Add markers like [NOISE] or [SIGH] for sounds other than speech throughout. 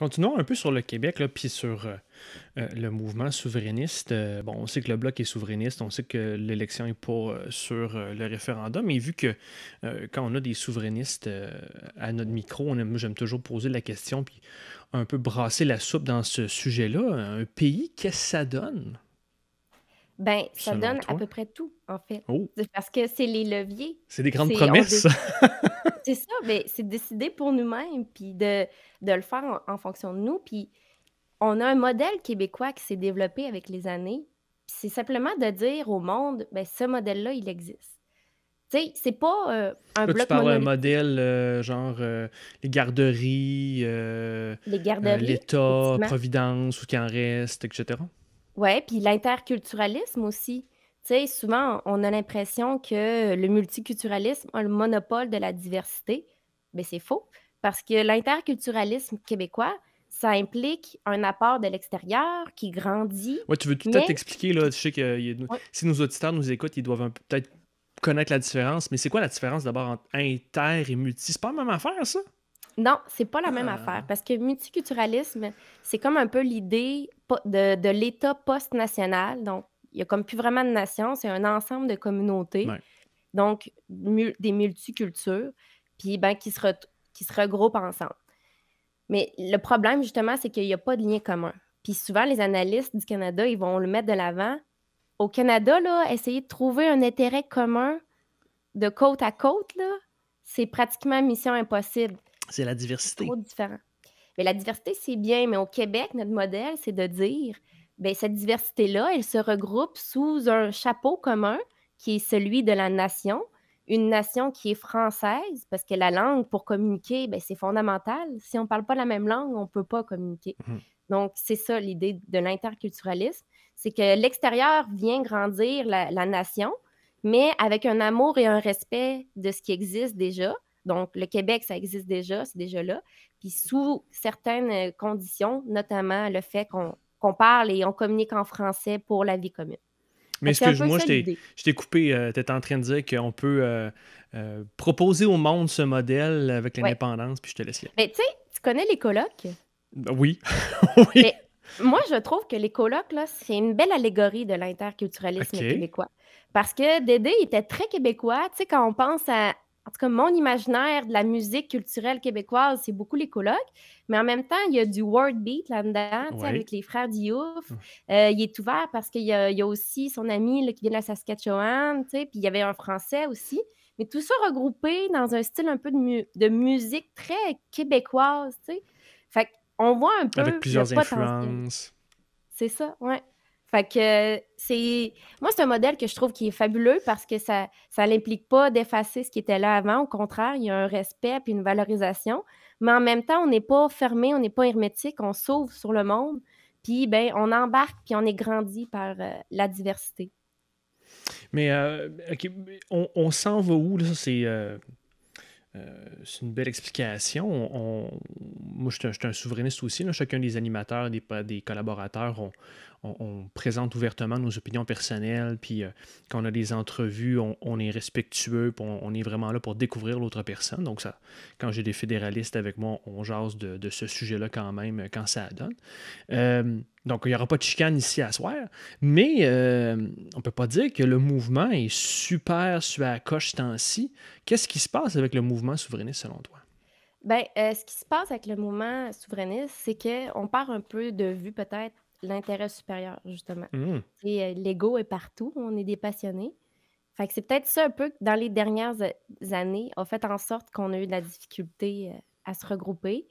Continuons un peu sur le Québec, puis sur euh, euh, le mouvement souverainiste. Euh, bon, on sait que le bloc est souverainiste, on sait que l'élection est pas sur le référendum, et vu que quand on a des souverainistes à notre micro, j'aime toujours poser la question, puis un peu brasser la soupe dans ce sujet-là. Un pays, qu'est-ce que ça donne ben, ça donne à peu près tout, en fait. Oh! Parce que c'est les leviers. C'est des grandes promesses. [LAUGHS] c'est ça, mais ben, c'est décider pour nous-mêmes, puis de, le faire en, fonction de nous. Puis on a un modèle québécois qui s'est développé avec les années. C'est simplement de dire au monde, ben, ce modèle-là, il existe. Tu sais, c'est pas euh, un bloc Tu d'un modèle euh, genre euh, les garderies, les garderies l'État, Providence, ou qui en reste, etc. Oui, puis l'interculturalisme aussi. Tu sais, souvent, on a l'impression que le multiculturalisme a le monopole de la diversité. Mais ben, c'est faux, parce que l'interculturalisme québécois, ça implique un apport de l'extérieur qui grandit. Oui, tu veux peut-être t'expliquer, là, tu sais que si nos auditeurs nous écoutent, ils doivent peut-être connaître la différence, mais c'est quoi la différence d'abord entre inter et multi? C'est pas la même affaire, ça? Non, c'est pas la même ah. affaire parce que multiculturalisme, c'est comme un peu l'idée de, l'État post-national. Donc, il n'y a comme plus vraiment de nation, c'est un ensemble de communautés. Donc, des multicultures, puis ben, qui, se qui se regroupent ensemble. Mais le problème, justement, c'est qu'il n'y a pas de lien commun. Puis souvent, les analystes du Canada, ils vont le mettre de l'avant. Au Canada, là, essayer de trouver un intérêt commun de côte à côte, c'est pratiquement mission impossible. C'est la diversité. Trop différent. Mais la diversité, c'est bien, mais au Québec, notre modèle, c'est de dire bien, cette diversité-là, elle se regroupe sous un chapeau commun qui est celui de la nation, une nation qui est française, parce que la langue pour communiquer, ben, c'est fondamental. Si on ne parle pas la même langue, on ne peut pas communiquer. Mhm. Donc, c'est ça l'idée de l'interculturalisme, c'est que l'extérieur vient grandir la, nation, mais avec un amour et un respect de ce qui existe déjà, donc, le Québec, ça existe déjà, c'est déjà là. Puis sous certaines euh, conditions, notamment le fait qu'on parle et on communique en français pour la vie commune. Mais excuse-moi, je t'ai coupé. Euh, tu étais en train de dire qu'on peut euh, proposer au monde ce modèle avec l'indépendance, puis je te laisse Mais tu sais, tu connais les colloques? Oui. [LAUGHS] moi, je trouve que les colloques, c'est une belle allégorie de l'interculturalisme québécois. Parce que Dédé était très québécois. Tu sais, quand on pense à en tout cas, mon imaginaire de la musique culturelle québécoise, c'est beaucoup les colloques. mais en même temps, il y a du world beat là-dedans, avec les frères Diouf. Mmh. Euh, il est ouvert parce qu'il y, a aussi son ami qui vient de la Saskatchewan, puis il y avait un français aussi. Mais tout ça regroupé dans un style un peu de, musique très québécoise, tu Fait qu'on voit un peu. Avec plusieurs influences. C'est ça, ouais. Fait que c'est. Moi, c'est un modèle que je trouve qui est fabuleux parce que ça ça l'implique pas d'effacer ce qui était là avant. Au contraire, il y a un respect puis une valorisation. Mais en même temps, on n'est pas fermé, on n'est pas hermétique, on s'ouvre sur le monde. Puis, ben, on embarque puis on est grandi par euh, la diversité. Mais euh, on, s'en va où? Là? Euh, c'est. une belle explication. moi, je suis, un, souverainiste aussi. Chacun des animateurs, des, des collaborateurs, on, on, présente ouvertement nos opinions personnelles, puis euh, quand on a des entrevues, on, est respectueux, puis on, est vraiment là pour découvrir l'autre personne. Donc, ça, quand j'ai des fédéralistes avec moi, on jase de, ce sujet-là quand même, euh, quand ça donne. Euh, donc, il n'y aura pas de chicane ici à soir, mais on ne peut pas dire que le mouvement est super sur la coche temps-ci. Qu'est-ce qui se passe avec le mouvement souverainiste selon toi? Bien, ce qui se passe avec le mouvement souverainiste, c'est qu'on part un peu de vue peut-être l'intérêt supérieur, justement. Mmh. Et euh, l'ego est partout, on est des passionnés. Fait que c'est peut-être ça un peu que dans les dernières années, a fait en sorte qu'on a eu de la difficulté euh, à se regrouper.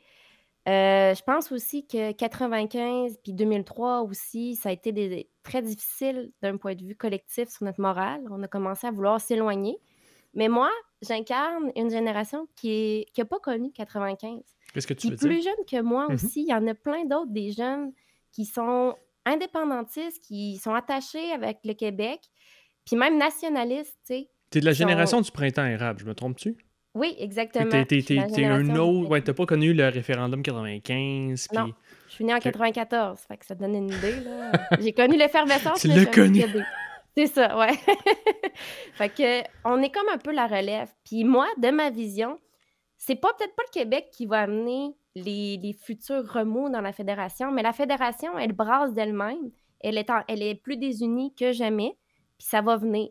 Euh, je pense aussi que 95 puis 2003 aussi, ça a été des, très difficile d'un point de vue collectif sur notre morale. On a commencé à vouloir s'éloigner. Mais moi, j'incarne une génération qui n'a pas connu 95. Qu'est-ce que tu veux plus jeune que moi mmh aussi. Il y en a plein d'autres, des jeunes qui sont indépendantistes, qui sont attachés avec le Québec, puis même nationalistes, tu sais. T'es de la génération du printemps érable, je me trompe-tu? Oui, exactement. T'es, un autre. Ouais, t'as pas connu le référendum 95. Puis... Non, je suis née en 94, fait que ça te donne une idée. Là. J'ai connu l'effervescence. Tu l'as connu. C'est ça, ouais. [LAUGHS] fait que on est comme un peu la relève. Puis moi, de ma vision, c'est pas peut-être pas le Québec qui va amener les, futurs remous dans la fédération, mais la fédération, elle brasse d'elle-même. Elle est, elle est plus désunie que jamais, puis ça va venir.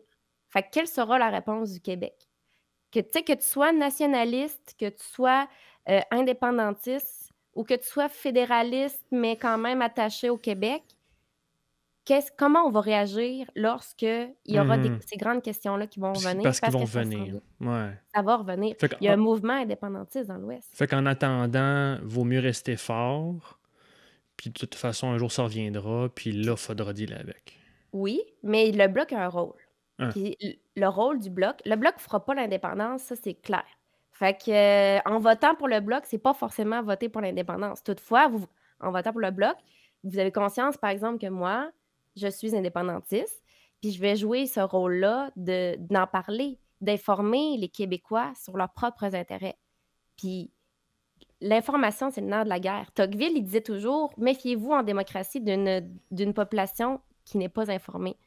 Fait quelle sera la réponse du Québec? Que, que tu sois nationaliste, que tu sois euh, indépendantiste ou que tu sois fédéraliste, mais quand même attaché au Québec, comment on va réagir lorsque il y aura hmm. ces grandes questions-là qui vont revenir. Parce, qu'ils vont revenir. Ça, va revenir. il y a un mouvement indépendantiste dans l'Ouest. Fait qu'en attendant, vaut mieux rester fort. Puis de toute façon, un jour, ça reviendra. Puis là, il faudra dealer avec. Oui, mais le bloc a un rôle. Hein. le rôle du bloc, le bloc ne fera pas l'indépendance, ça c'est clair. Fait que en votant pour le bloc, c'est pas forcément voter pour l'indépendance. Toutefois, en votant pour le bloc, vous avez conscience, par exemple, que moi, je suis indépendantiste, puis je vais jouer ce rôle-là d'en parler, d'informer les Québécois sur leurs propres intérêts. Puis l'information, c'est le nerf de la guerre. Tocqueville, il disait toujours méfiez-vous en démocratie d'une population qui n'est pas informée.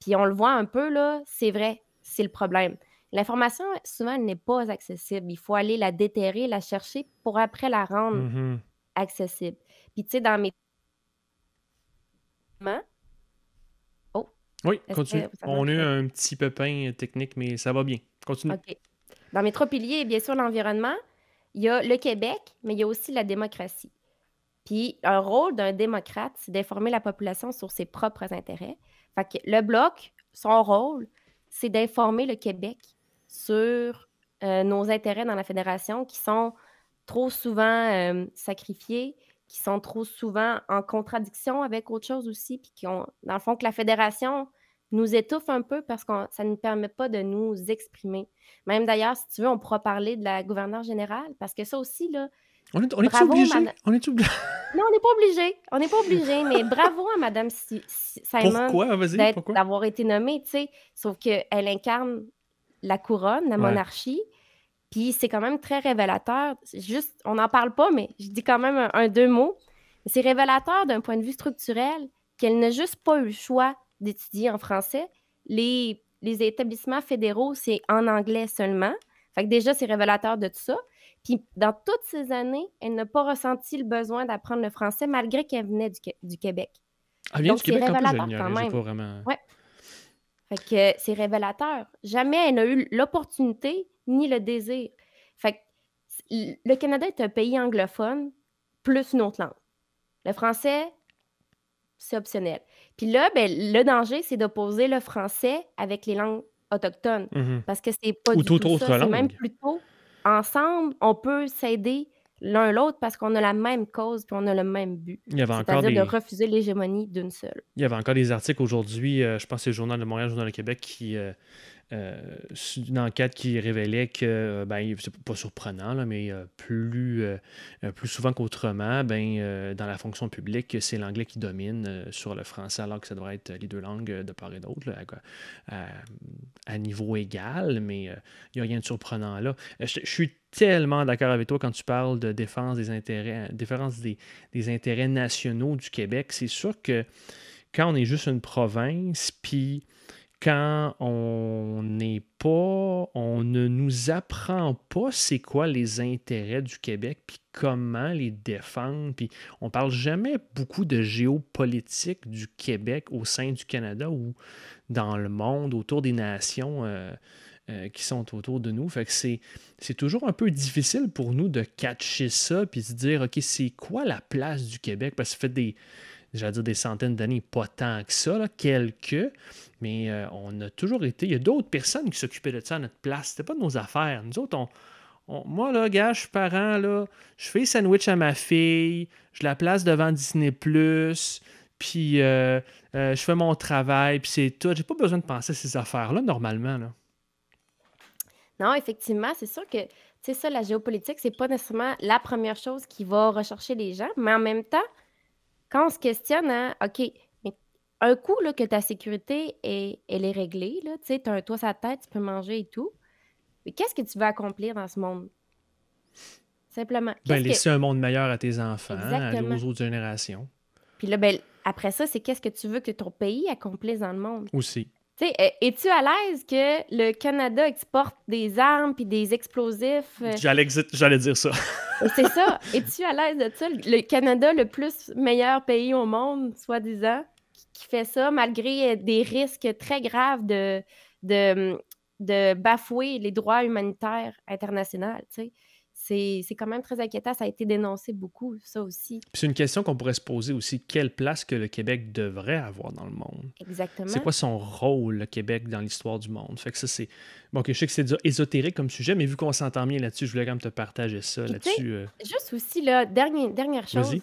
Puis on le voit un peu, là, c'est vrai, c'est le problème. L'information, souvent, n'est pas accessible. Il faut aller la déterrer, la chercher pour après la rendre mm-hmm. accessible. Puis, tu sais, dans mes hein? Oui, continue. On a eu un petit pépin euh, technique, mais ça va bien. Continue. Dans mes trois piliers, bien sûr l'environnement, il y a le Québec, mais il y a aussi la démocratie. Puis un rôle d'un démocrate, c'est d'informer la population sur ses propres intérêts. Fait que le Bloc, son rôle, c'est d'informer le Québec sur euh, nos intérêts dans la Fédération qui sont trop souvent euh, sacrifiés, qui sont trop souvent en contradiction avec autre chose aussi, puis qui ont, dans le fond, que la fédération nous étouffe un peu parce que ça ne nous permet pas de nous exprimer. Même d'ailleurs, si tu veux, on pourra parler de la gouverneure générale, parce que ça aussi, là, on est, obligé? [LAUGHS] non, on n'est pas obligé. On n'est pas obligé, mais bravo à Madame Simon d'avoir été nommée, tu sais. Sauf qu'elle incarne la couronne, la monarchie, puis c'est quand même très révélateur. Juste, on n'en parle pas, mais je dis quand même un, deux mots. C'est révélateur d'un point de vue structurel qu'elle n'a juste pas eu le choix d'étudier en français. Les, les établissements fédéraux, c'est en anglais seulement. Fait que déjà, c'est révélateur de tout ça. Puis dans toutes ces années, elle n'a pas ressenti le besoin d'apprendre le français malgré qu'elle venait du, Québec. Elle vient du Québec quand même. Ouais. Fait que c'est révélateur. Jamais elle n'a eu l'opportunité ni le désir. Fait le Canada est un pays anglophone plus une autre langue. Le français, c'est optionnel. Puis là, ben, le danger, c'est d'opposer le français avec les langues autochtones. Mhm. Parce que c'est pas du tout, ça. même plutôt ensemble, on peut s'aider l'un l'autre parce qu'on a la même cause puis on a le même but. C'est-à-dire de refuser l'hégémonie d'une seule. Il y avait encore des articles aujourd'hui, euh, je pense que c'est le Journal de Montréal, le Journal de Québec, qui, euh, euh, une enquête qui révélait que, euh, ben, c'est pas surprenant, là, mais euh, plus, plus souvent qu'autrement, ben, dans la fonction publique, c'est l'anglais qui domine sur le français, alors que ça devrait être les deux langues de part et d'autre, à, niveau égal, mais il n'y a rien de surprenant là. je, suis tellement d'accord avec toi quand tu parles de défense des intérêts, défense des, des intérêts nationaux du Québec. C'est sûr que quand on est juste une province, puis quand on n'est pas, on ne nous apprend pas c'est quoi les intérêts du Québec, puis comment les défendre, puis on parle jamais beaucoup de géopolitique du Québec au sein du Canada ou dans le monde, autour des nations euh, euh, qui sont autour de nous. Fait que c'est, toujours un peu difficile pour nous de catcher ça, puis se dire, OK, c'est quoi la place du Québec? Parce que ça fait des j'allais dire des centaines d'années, pas tant que ça, quelques, mais euh, on a toujours été. Il y a d'autres personnes qui s'occupaient de ça à notre place. C'était pas de nos affaires. Nous autres, on. moi, là, gars, je suis parent, là, je fais sandwich à ma fille, je la place devant Disney, puis euh, euh, je fais mon travail, puis c'est tout. J'ai pas besoin de penser à ces affaires-là, normalement. Là. Non, effectivement, c'est sûr que c'est ça, la géopolitique, c'est pas nécessairement la première chose qui va rechercher les gens, mais en même temps, quand on se questionne, hein, OK, mais un coup là, que ta sécurité est, elle est réglée, tu sais, as un toit sur la tête, tu peux manger et tout, mais qu'est-ce que tu veux accomplir dans ce monde? Simplement. Ben, laisser un monde meilleur à tes enfants, aux autres générations. Puis là, ben, après ça, c'est qu'est-ce que tu veux que ton pays accomplisse dans le monde? Aussi. Tu e-, es-tu à l'aise que le Canada exporte des armes puis des explosifs? Euh? J'allais dire ça. c'est ça. [LAUGHS] Es-tu à l'aise de ça? Le Canada, le plus meilleur pays au monde, soi-disant, qui fait ça malgré euh, des risques très graves de, de, de bafouer les droits humanitaires internationaux, tu sais c'est quand même très inquiétant. Ça a été dénoncé beaucoup, ça aussi. C'est une question qu'on pourrait se poser aussi. Quelle place que le Québec devrait avoir dans le monde? Exactement. C'est quoi son rôle, le Québec, dans l'histoire du monde? Fait que ça, c'est... Bon, je sais que c'est ésotérique comme sujet, mais vu qu'on s'entend bien là-dessus, je voulais quand même te partager ça là-dessus. Euh. Juste aussi, là, dernière, dernière chose.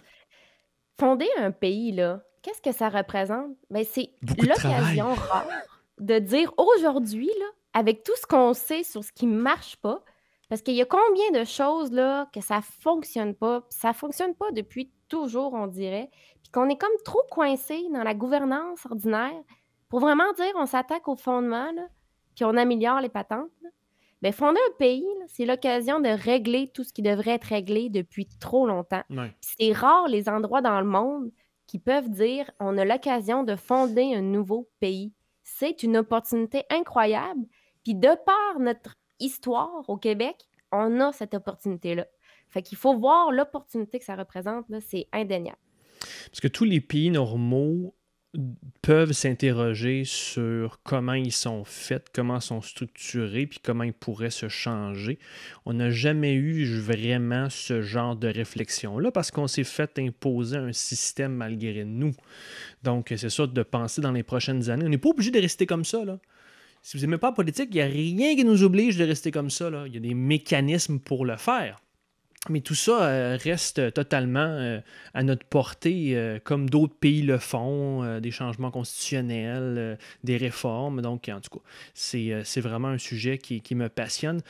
Fonder un pays, là, qu'est-ce que ça représente? Ben, c'est l'occasion rare de dire aujourd'hui, avec tout ce qu'on sait sur ce qui marche pas, parce qu'il y a combien de choses là que ça fonctionne pas, ça fonctionne pas depuis toujours, on dirait, puis qu'on est comme trop coincé dans la gouvernance ordinaire pour vraiment dire on s'attaque au fondement, là, puis on améliore les patentes. Bien, fonder un pays, c'est l'occasion de régler tout ce qui devrait être réglé depuis trop longtemps. C'est rare les endroits dans le monde qui peuvent dire on a l'occasion de fonder un nouveau pays. C'est une opportunité incroyable. Puis de par notre histoire au Québec, on a cette opportunité-là. Fait qu'il faut voir l'opportunité que ça représente, c'est indéniable. Parce que tous les pays normaux peuvent s'interroger sur comment ils sont faits, comment ils sont structurés, puis comment ils pourraient se changer. On n'a jamais eu vraiment ce genre de réflexion-là parce qu'on s'est fait imposer un système malgré nous. Donc, c'est sûr de penser dans les prochaines années. On n'est pas obligé de rester comme ça. Là. Si vous n'aimez pas la politique, il n'y a rien qui nous oblige de rester comme ça. Il y a des mécanismes pour le faire. Mais tout ça euh, reste totalement euh, à notre portée, euh, comme d'autres pays le font, des changements constitutionnels, des réformes. Donc, en tout cas, c'est vraiment un sujet qui, qui me passionne.